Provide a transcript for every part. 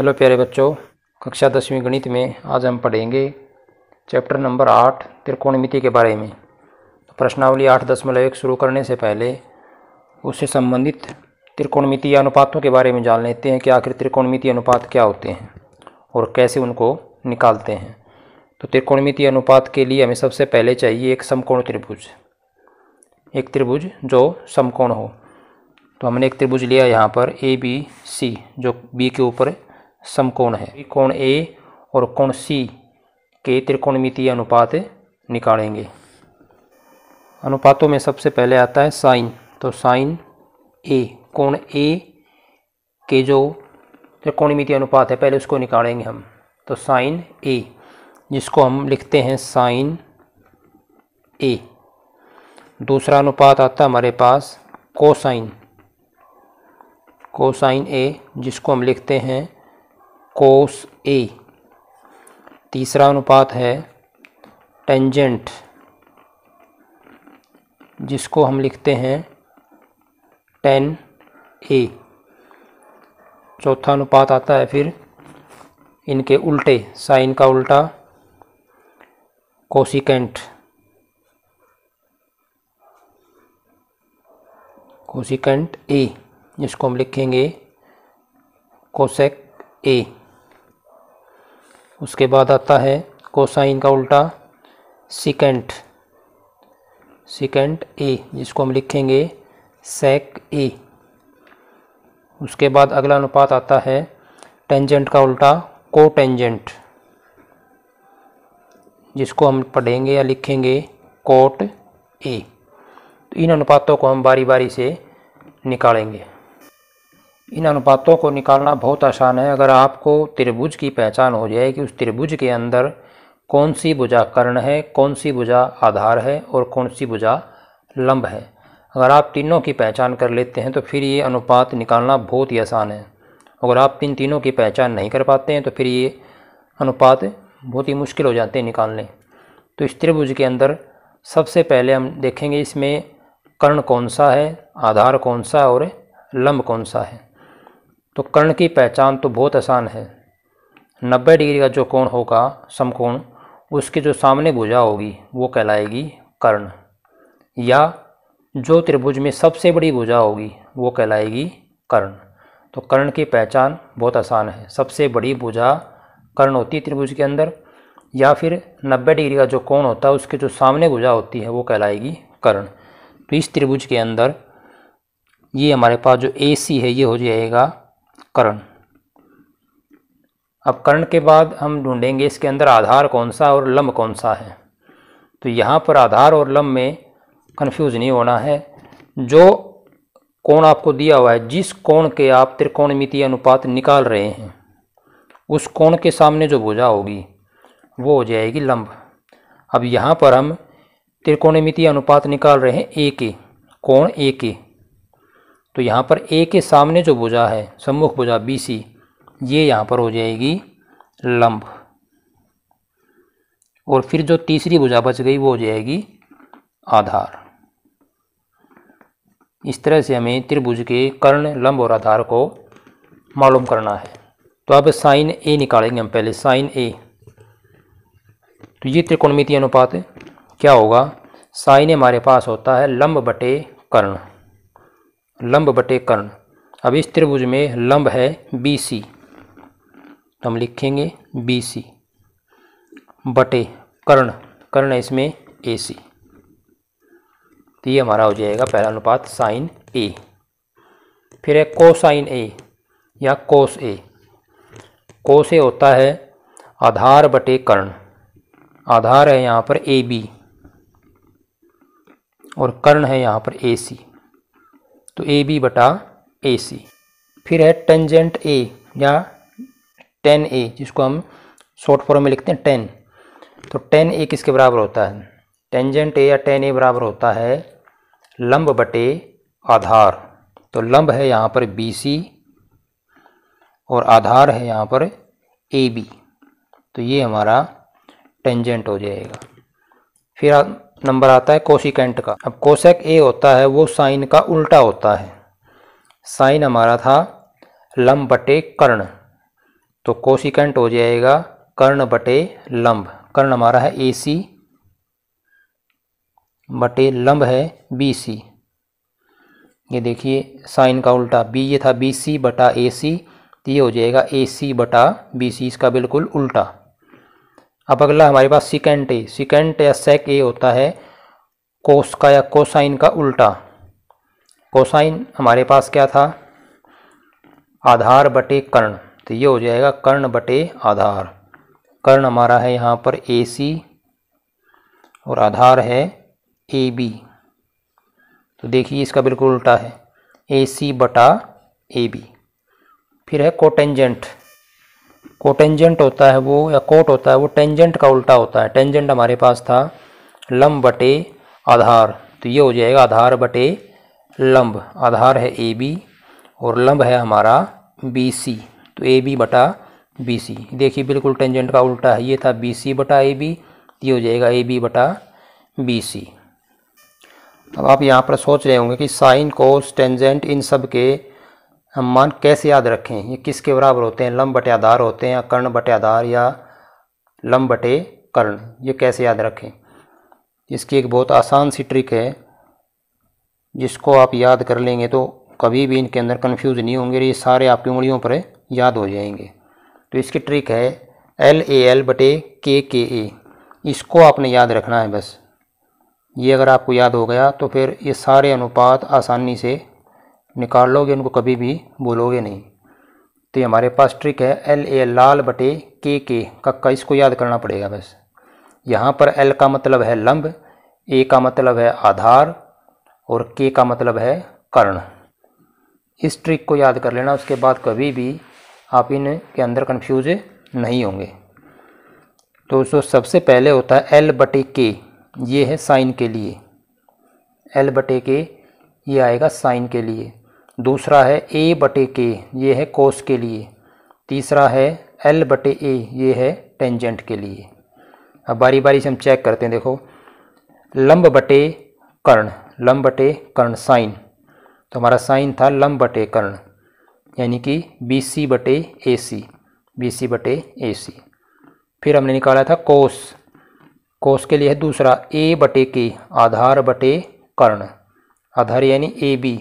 hello प्यारे बच्चों कक्षा दसवीं गणित में आज हम पढ़ेंगे चैप्टर नंबर आठ त्रिकोणमिति के बारे में तो प्रश्नावली आठ दशमलव एक शुरू करने से पहले उससे संबंधित त्रिकोणमिति अनुपातों के बारे में जान लेते हैं कि आखिर त्रिकोणमिति अनुपात क्या होते हैं और कैसे उनको निकालते हैं तो त्रिकोणमिति अनुपात के लिए हमें सबसे पहले चाहिए एक समकोण त्रिभुज एक त्रिभुज जो समकोण हो तो हमने एक त्रिभुज लिया यहाँ पर ए बी सी जो बी के ऊपर समकोण है कोण ए और कोण सी के त्रिकोणमितीय अनुपात निकालेंगे अनुपातों में सबसे पहले आता है साइन तो साइन ए कोण ए के जो त्रिकोणमितीय अनुपात है पहले उसको निकालेंगे हम तो साइन ए जिसको हम लिखते हैं साइन ए दूसरा अनुपात आता है हमारे पास कोसाइन कोसाइन ए जिसको हम लिखते हैं कोस ए तीसरा अनुपात है टेंजेंट जिसको हम लिखते हैं टेन ए चौथा अनुपात आता है फिर इनके उल्टे साइन का उल्टा कोसिकेंट कोसिकेंट ए जिसको हम लिखेंगे कोसेक ए उसके बाद आता है कोसाइन का उल्टा सिकेंट सिकेंट ए जिसको हम लिखेंगे सेक ए उसके बाद अगला अनुपात आता है टेंजेंट का उल्टा को टेंजेंट जिसको हम पढ़ेंगे या लिखेंगे कोट ए तो इन अनुपातों को हम बारी बारी से निकालेंगे इन अनुपातों को निकालना बहुत आसान है अगर आपको त्रिभुज की पहचान हो जाए कि उस त्रिभुज के अंदर कौन सी भुजा कर्ण है कौन सी भुजा आधार है और कौन सी भुजा लंब है अगर आप तीनों की पहचान कर लेते हैं तो फिर ये अनुपात निकालना बहुत ही आसान है अगर आप इन तीनों की पहचान नहीं कर पाते हैं तो फिर ये अनुपात बहुत ही मुश्किल हो जाते हैं निकालने तो इस त्रिभुज के अंदर सबसे पहले हम देखेंगे इसमें कर्ण कौन सा है आधार कौन सा और लंब कौन सा है तो कर्ण की पहचान तो बहुत आसान है नब्बे डिग्री का जो कोण होगा समकोण उसकी जो सामने भुजा होगी वो कहलाएगी कर्ण या जो त्रिभुज में सबसे बड़ी भुजा होगी वो कहलाएगी कर्ण तो कर्ण की पहचान बहुत आसान है सबसे बड़ी भुजा कर्ण होती है त्रिभुज के अंदर या फिर नब्बे डिग्री का जो कोण होता है उसके जो सामने भुजा होती है वो कहलाएगी कर्ण तो इस त्रिभुज के अंदर ये हमारे पास जो ए सी है ये हो जाएगा करण अब करण के बाद हम ढूंढेंगे इसके अंदर आधार कौन सा और लम्ब कौन सा है तो यहाँ पर आधार और लम्ब में कन्फ्यूज नहीं होना है जो कोण आपको दिया हुआ है जिस कोण के आप त्रिकोणमिति अनुपात निकाल रहे हैं उस कोण के सामने जो भुजा होगी वो हो जाएगी लंब अब यहाँ पर हम त्रिकोणमिति अनुपात निकाल रहे हैं ए के कोण ए के तो यहाँ पर ए के सामने जो भुजा है सम्मुख भुजा बी सी ये यहाँ पर हो जाएगी लंब और फिर जो तीसरी भुजा बच गई वो हो जाएगी आधार इस तरह से हमें त्रिभुज के कर्ण लंब और आधार को मालूम करना है तो अब साइन ए निकालेंगे हम पहले साइन ए तो ये त्रिकोणमितीय अनुपात क्या होगा साइन हमारे पास होता है लंब बटे कर्ण लंब बटे कर्ण अब इस त्रिभुज में लंब है बी सी तो हम लिखेंगे बी सी बटे कर्ण कर्ण है इसमें ए सी तो ये हमारा हो जाएगा पहला अनुपात साइन ए फिर है कोसाइन ए या कोस ए कोस ए होता है आधार बटे कर्ण आधार है यहाँ पर ए बी और कर्ण है यहाँ पर ए सी तो ए बी बटा ए सी फिर है टेंजेंट ए या टेन ए जिसको हम शॉर्ट फॉर्म में लिखते हैं टेन तो टेन ए किसके बराबर होता है टेंजेंट ए या टेन ए बराबर होता है लंब बटे आधार तो लंब है यहाँ पर बी सी और आधार है यहाँ पर ए बी तो ये हमारा टेंजेंट हो जाएगा फिर नंबर आता है कोशिकेंट का अब कोशेक ए होता है वो साइन का उल्टा होता है साइन हमारा था लंब बटे कर्ण तो कोशिकेंट हो जाएगा कर्ण बटे लंब कर्ण हमारा है ए सी बटे लंब है बी सी ये देखिए साइन का उल्टा बी ये था बी सी बटा ए सी तो ये हो जाएगा ए सी बटा बी सी इसका बिल्कुल उल्टा अब अगला हमारे पास सिकेंट ए सिकेंट या सेक ए होता है कोस का या कोसाइन का उल्टा कोसाइन हमारे पास क्या था आधार बटे कर्ण तो ये हो जाएगा कर्ण बटे आधार कर्ण हमारा है यहाँ पर ए सी और आधार है ए बी तो देखिए इसका बिल्कुल उल्टा है ए सी बटा ए बी फिर है कोटेंजेंट कोटेंजेंट होता है वो या कोट होता है वो टेंजेंट का उल्टा होता है टेंजेंट हमारे पास था लंब बटे आधार तो ये हो जाएगा आधार बटे लंब आधार है ए बी और लंब है हमारा बी सी तो ए बी बटा बी सी देखिए बिल्कुल टेंजेंट का उल्टा है ये था बी सी बटा ए बी ये हो जाएगा ए बी बटा बी सी अब आप यहाँ पर सोच रहे होंगे कि साइन कोस टेंजेंट इन सब के हम मान कैसे याद रखें ये किसके बराबर होते हैं लम्ब बटे आधार होते हैं या कर्ण बटे आधार या लम्ब बटे कर्ण ये कैसे याद रखें इसकी एक बहुत आसान सी ट्रिक है जिसको आप याद कर लेंगे तो कभी भी इनके अंदर कन्फ्यूज नहीं होंगे ये सारे आपकी उंगलियों पर याद हो जाएंगे तो इसकी ट्रिक है एल ए एल बटे के के ए इसको आपने याद रखना है बस ये अगर आपको याद हो गया तो फिर ये सारे अनुपात आसानी से निकाल लोगे उनको कभी भी बोलोगे नहीं तो ये हमारे पास ट्रिक है एल ए लाल बटे के के कक्का इसको याद करना पड़ेगा बस यहाँ पर एल का मतलब है लंब ए का मतलब है आधार और के का मतलब है कर्ण इस ट्रिक को याद कर लेना उसके बाद कभी भी आप इन के अंदर कन्फ्यूज नहीं होंगे तो जो सबसे पहले होता है एल बटे के ये है साइन के लिए एल बटे के ये आएगा साइन के लिए दूसरा है ए बटे के ये है कोस के लिए तीसरा है एल बटे ए ये है टेंजेंट के लिए अब बारी बारी से हम चेक करते हैं देखो लंब बटे कर्ण लंब बटे कर्ण साइन तो हमारा साइन था लंब बटे कर्ण यानी कि बी सी बटे ए सी बी सी बटे ए सी फिर हमने निकाला था कोस कोस के लिए है दूसरा ए बटे के आधार बटे कर्ण आधार यानी ए बी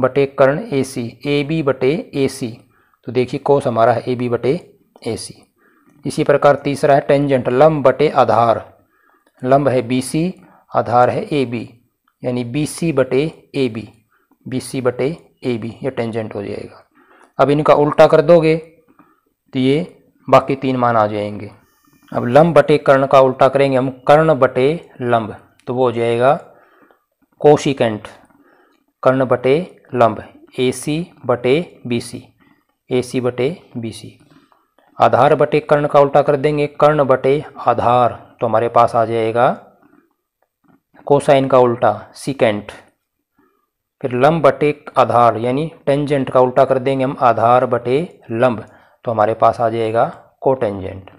बटे कर्ण ए सी ए बी बटे ए सी तो देखिए कोस हमारा है ए बी बटे ए सी इसी प्रकार तीसरा है टेंजेंट लम्ब बटे आधार लंब है बी सी आधार है ए बी यानी बी सी बटे ए बी बी सी बटे ए बी ये टेंजेंट हो जाएगा अब इनका उल्टा कर दोगे तो ये बाकी तीन मान आ जाएंगे अब लंब बटे कर्ण का उल्टा करेंगे हम कर्ण बटे लंब तो वो हो जाएगा कोशिकेंट कर्ण बटे लंब ए सी बटे बी सी ए सी बटे बी सी आधार बटे कर्ण का उल्टा कर देंगे कर्ण बटे आधार तो हमारे पास आ जाएगा कोसाइन का उल्टा सिकेंट फिर लंब बटे आधार यानी टेंजेंट का उल्टा कर देंगे हम आधार बटे लंब तो हमारे पास आ जाएगा कोटेंजेंट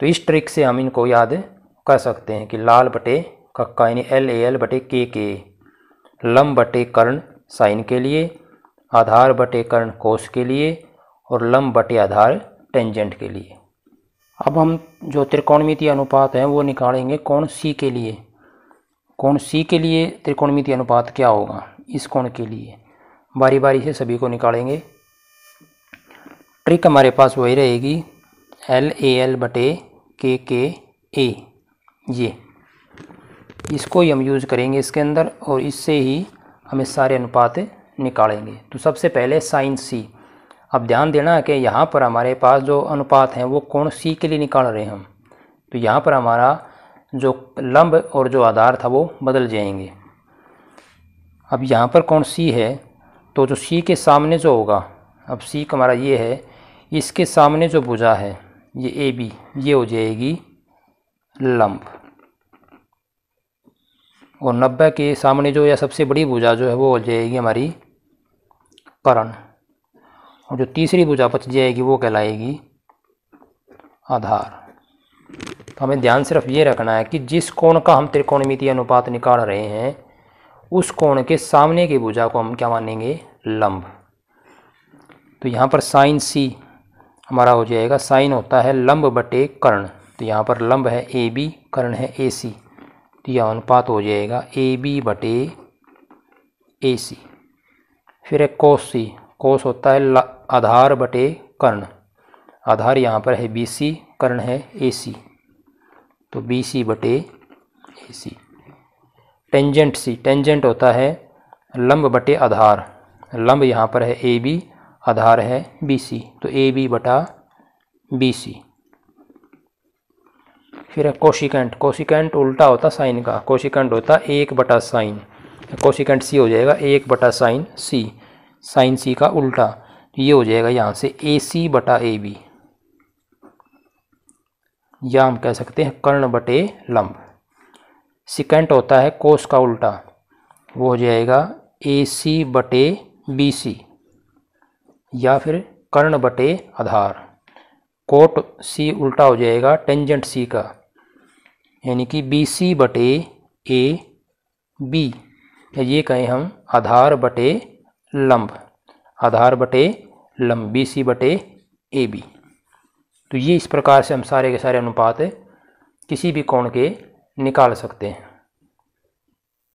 तो इस ट्रिक से हम इनको याद कर सकते हैं कि लाल बटे कक्का यानी एल ए एल बटे के के लंब बटे कर्ण साइन के लिए आधार बटे कर्ण कोष के लिए और लम बटे आधार टेंजेंट के लिए अब हम जो त्रिकोणमिति अनुपात हैं वो निकालेंगे कोण सी के लिए कोण सी के लिए त्रिकोणमिति अनुपात क्या होगा इस कोण के लिए बारी बारी से सभी को निकालेंगे ट्रिक हमारे पास वही रहेगी एल ए एल बटे के के ए ये इसको ही हम यूज़ करेंगे इसके अंदर और इससे ही हमें सारे अनुपात निकालेंगे तो सबसे पहले साइन सी अब ध्यान देना कि यहाँ पर हमारे पास जो अनुपात हैं वो कौन सी के लिए निकाल रहे हैं हम तो यहाँ पर हमारा जो लंब और जो आधार था वो बदल जाएंगे अब यहाँ पर कौन सी है तो जो सी के सामने जो होगा अब सी हमारा ये है इसके सामने जो भुजा है ये ए बी ये हो जाएगी लंब और नब्बे के सामने जो या सबसे बड़ी भुजा जो है वो हो जाएगी हमारी करण और जो तीसरी भुजा बच जाएगी वो कहलाएगी आधार तो हमें ध्यान सिर्फ ये रखना है कि जिस कोण का हम त्रिकोणमितीय अनुपात निकाल रहे हैं उस कोण के सामने की भुजा को हम क्या मानेंगे लंब तो यहाँ पर साइन सी हमारा हो जाएगा साइन होता है लंब बटे कर्ण तो यहाँ पर लंब है ए बी कर्ण है ए सी तो यह अनुपात हो जाएगा ए बी बटे ए सी फिर एक कोस सी कोस होता है आधार बटे कर्ण आधार यहाँ पर है बी सी कर्ण है ए सी तो बी सी बटे ए सी टेंजेंट सी टेंजेंट होता है लंब बटे आधार लंब यहाँ पर है ए बी आधार है बी सी तो ए बी बटा बी सी फिर है कोशिकेंट कोशिकेंट उल्टा होता साइन का कोशिकेंट होता एक बटा साइन कोशिकेंट सी हो जाएगा एक बटा साइन सी साइन सी का उल्टा ये हो जाएगा यहाँ से ए सी बटा ए बी या हम कह सकते हैं कर्ण बटे लंब सिकेंट होता है कोस का उल्टा वो हो जाएगा ए सी बटे बी सी या फिर कर्ण बटे आधार कोट सी उल्टा हो जाएगा टेंजेंट सी का यानी कि बी सी बटे ए बी या ये कहें हम आधार बटे लंब आधार बटे लंब बी सी बटे ए बी तो ये इस प्रकार से हम सारे के सारे अनुपात किसी भी कोण के निकाल सकते हैं